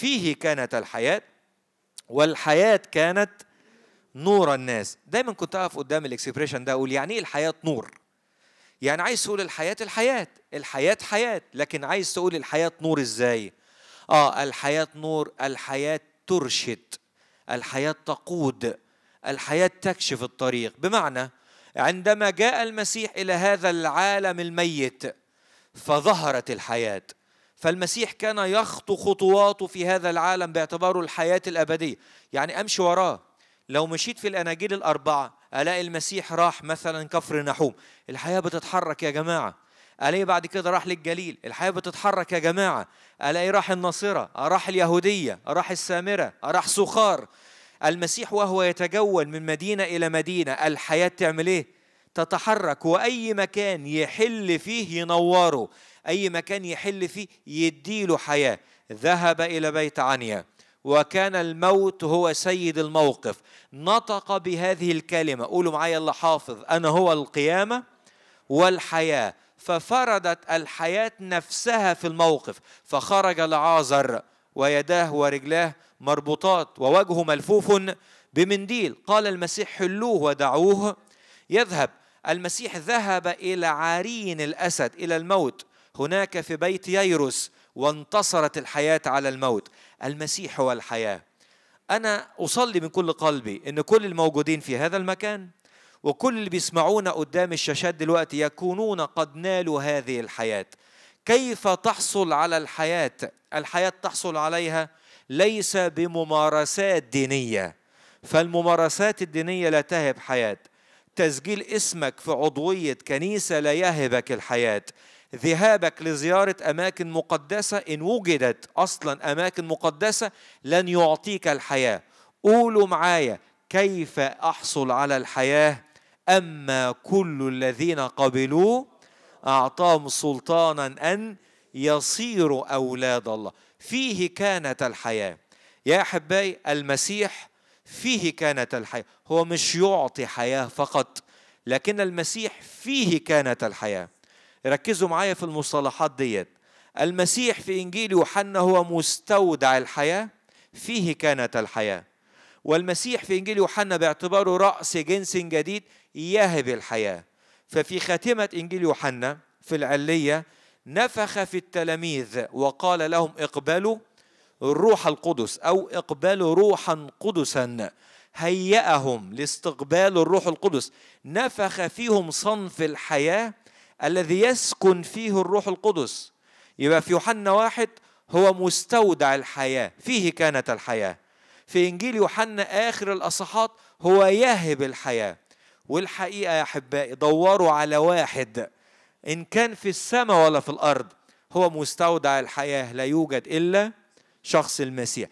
فيه كانت الحياة والحياة كانت نور الناس دايما كنت أقف قدام الإكسبريشن ده أقول يعني إيه الحياة نور يعني عايز تقول الحياة الحياة الحياة حياة لكن عايز تقول الحياة نور إزاي آه الحياة نور الحياة ترشد الحياة تقود الحياة تكشف الطريق بمعنى عندما جاء المسيح إلى هذا العالم الميت فظهرت الحياة فالمسيح كان يخطو خطواته في هذا العالم باعتباره الحياة الأبدية يعني أمشي وراه لو مشيت في الأناجيل الأربعة ألاقي المسيح راح مثلا كفر نحوم الحياة بتتحرك يا جماعة ألاقي بعد كده راح للجليل الحياة بتتحرك يا جماعة ألاقي راح الناصرة راح اليهودية راح السامرة راح سخار المسيح وهو يتجول من مدينة إلى مدينة الحياة تعمل إيه؟ تتحرك واي مكان يحل فيه ينوره اي مكان يحل فيه يديله حياه ذهب الى بيت عنيا وكان الموت هو سيد الموقف نطق بهذه الكلمه قولوا معايا الله حافظ انا هو القيامه والحياه ففرضت الحياه نفسها في الموقف فخرج لعازر ويداه ورجلاه مربوطات ووجهه ملفوف بمنديل قال المسيح حلوه ودعوه يذهب المسيح ذهب إلى عرين الأسد إلى الموت هناك في بيت ييروس وانتصرت الحياة على الموت المسيح هو الحياة أنا أصلي من كل قلبي إن كل الموجودين في هذا المكان وكل اللي بيسمعونا قدام الشاشات دلوقتي يكونون قد نالوا هذه الحياة كيف تحصل على الحياة؟ الحياة تحصل عليها ليس بممارسات دينية فالممارسات الدينية لا تهب حياة تسجيل اسمك في عضوية كنيسة لا يهبك الحياة ذهابك لزيارة أماكن مقدسة إن وجدت أصلا أماكن مقدسة لن يعطيك الحياة قولوا معايا كيف أحصل على الحياة أما كل الذين قبلوه أعطاهم سلطانا أن يصيروا أولاد الله فيه كانت الحياة يا أحبائي المسيح فيه كانت الحياة هو مش يعطي حياة فقط لكن المسيح فيه كانت الحياة ركزوا معايا في المصطلحات ديت المسيح في إنجيل يوحنا هو مستودع الحياة فيه كانت الحياة والمسيح في إنجيل يوحنا باعتباره رأس جنس جديد يهب الحياة ففي خاتمة إنجيل يوحنا في العلية نفخ في التلاميذ وقال لهم اقبلوا الروح القدس او اقبال روحا قدسا هيأهم لاستقبال الروح القدس نفخ فيهم صنف الحياه الذي يسكن فيه الروح القدس يبقى في يوحنا واحد هو مستودع الحياه فيه كانت الحياه في انجيل يوحنا اخر الاصحاحات هو يهب الحياه والحقيقه يا احبائي دوروا على واحد ان كان في السماء ولا في الارض هو مستودع الحياه لا يوجد الا شخص المسيح